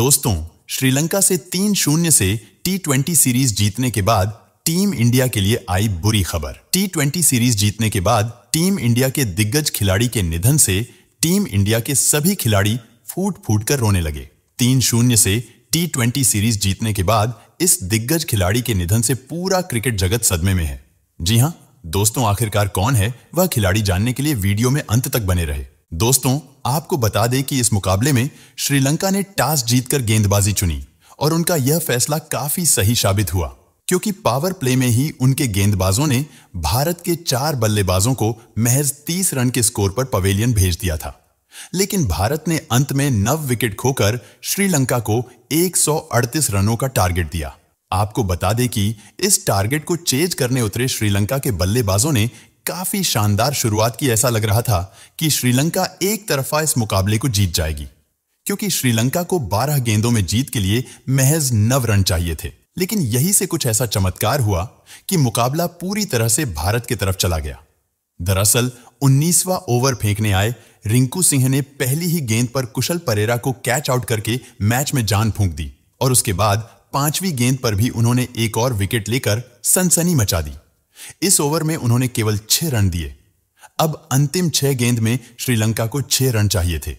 दोस्तों श्रीलंका से तीन शून्य से टी ट्वेंटी सीरीज जीतने के बाद टीम इंडिया के लिए आई बुरी खबर टी ट्वेंटी सीरीज जीतने के बाद टीम इंडिया के दिग्गज खिलाड़ी के निधन से टीम इंडिया के सभी खिलाड़ी फूट फूट कर रोने लगे तीन शून्य से टी ट्वेंटी सीरीज जीतने के बाद इस दिग्गज खिलाड़ी के निधन से पूरा क्रिकेट जगत सदमे में है जी हाँ दोस्तों आखिरकार कौन है वह खिलाड़ी जानने के लिए वीडियो में अंत तक बने रहे दोस्तों आपको बता दें कि इस मुकाबले में श्रीलंका ने टॉस जीतकर गेंदबाजी चुनी और उनका यह फैसला काफी सही साबित हुआ क्योंकि पावर प्ले में ही उनके गेंदबाजों ने भारत के चार बल्लेबाजों को महज 30 रन के स्कोर पर पवेलियन भेज दिया था लेकिन भारत ने अंत में नव विकेट खोकर श्रीलंका को 138 रनों का टारगेट दिया आपको बता दें कि इस टारगेट को चेज करने उतरे श्रीलंका के बल्लेबाजों ने काफी शानदार शुरुआत की ऐसा लग रहा था कि श्रीलंका एक तरफा इस मुकाबले को जीत जाएगी क्योंकि श्रीलंका को 12 गेंदों में जीत के लिए महज नव रन चाहिए थे लेकिन यही से कुछ ऐसा चमत्कार हुआ कि मुकाबला पूरी तरह से भारत की तरफ चला गया दरअसल 19वां ओवर फेंकने आए रिंकू सिंह ने पहली ही गेंद पर कुशल परेरा को कैच आउट करके मैच में जान फूंक दी और उसके बाद पांचवी गेंद पर भी उन्होंने एक और विकेट लेकर सनसनी मचा दी इस ओवर में उन्होंने केवल छह रन दिए अब अंतिम छह गेंद में श्रीलंका को छह रन चाहिए थे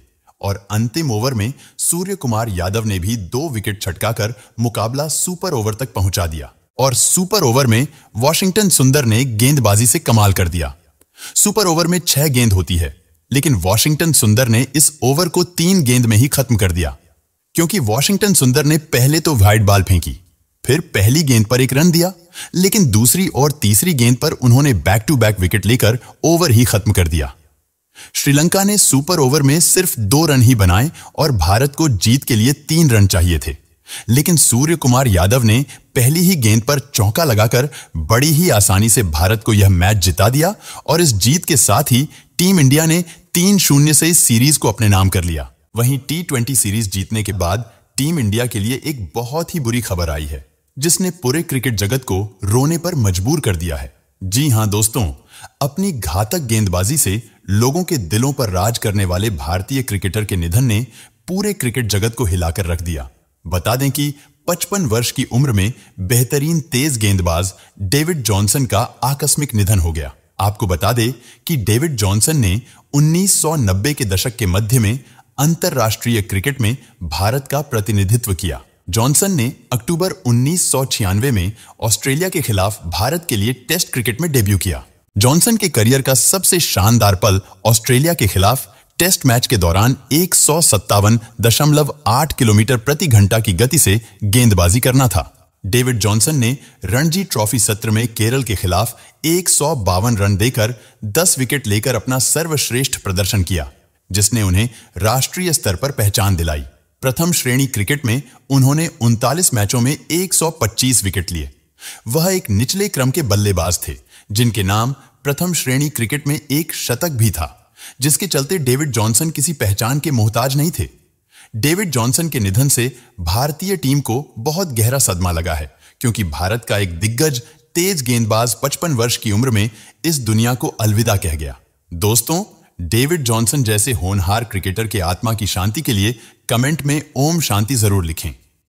और अंतिम ओवर में सूर्य कुमार यादव ने भी दो विकेट छटकाकर मुकाबला सुपर ओवर तक पहुंचा दिया और सुपर ओवर में वॉशिंगटन सुंदर ने गेंदबाजी से कमाल कर दिया सुपर ओवर में छह गेंद होती है लेकिन वॉशिंगटन सुंदर ने इस ओवर को तीन गेंद में ही खत्म कर दिया क्योंकि वॉशिंगटन सुंदर ने पहले तो व्हाइट बॉल फेंकी फिर पहली गेंद पर एक रन दिया लेकिन दूसरी और तीसरी गेंद पर उन्होंने बैक टू बैक विकेट लेकर ओवर ही खत्म कर दिया श्रीलंका ने सुपर ओवर में सिर्फ दो रन ही बनाए और भारत को जीत के लिए तीन रन चाहिए थे लेकिन सूर्य कुमार यादव ने पहली ही गेंद पर चौका लगाकर बड़ी ही आसानी से भारत को यह मैच जिता दिया और इस जीत के साथ ही टीम इंडिया ने तीन शून्य से इस सीरीज को अपने नाम कर लिया वहीं टी ट्वेंटी सीरीज जीतने के बाद टीम इंडिया के लिए एक बहुत ही बुरी खबर आई है जिसने पूरे क्रिकेट जगत को रोने पर मजबूर कर दिया है जी हां दोस्तों अपनी घातक गेंदबाजी से लोगों के दिलों पर राज करने वाले भारतीय क्रिकेटर के निधन ने पूरे क्रिकेट जगत को हिलाकर रख दिया बता दें कि 55 वर्ष की उम्र में बेहतरीन तेज गेंदबाज डेविड जॉनसन का आकस्मिक निधन हो गया आपको बता दें कि डेविड जॉनसन ने 1990 के दशक के मध्य में अंतर्राष्ट्रीय क्रिकेट में भारत का प्रतिनिधित्व किया जॉनसन ने अक्टूबर उन्नीस में ऑस्ट्रेलिया के खिलाफ भारत के लिए टेस्ट क्रिकेट में डेब्यू किया जॉनसन के करियर का सबसे शानदार पल ऑस्ट्रेलिया के खिलाफ टेस्ट मैच के दौरान एक किलोमीटर प्रति घंटा की गति से गेंदबाजी करना था डेविड जॉनसन ने रणजी ट्रॉफी सत्र में केरल के खिलाफ एक रन देकर 10 विकेट लेकर अपना सर्वश्रेष्ठ प्रदर्शन किया जिसने उन्हें राष्ट्रीय स्तर पर पहचान दिलाई प्रथम श्रेणी क्रिकेट में उन्होंने उनतालीस मैचों में 125 विकेट लिए वह एक निचले क्रम के बल्लेबाज थे जिनके नाम प्रथम श्रेणी क्रिकेट में एक शतक भी था जिसके चलते डेविड जॉनसन किसी पहचान के मोहताज नहीं थे डेविड जॉनसन के निधन से भारतीय टीम को बहुत गहरा सदमा लगा है क्योंकि भारत का एक दिग्गज तेज गेंदबाज 55 वर्ष की उम्र में इस दुनिया को अलविदा कह गया दोस्तों डेविड जॉनसन जैसे होनहार क्रिकेटर के आत्मा की शांति के लिए कमेंट में ओम शांति जरूर लिखें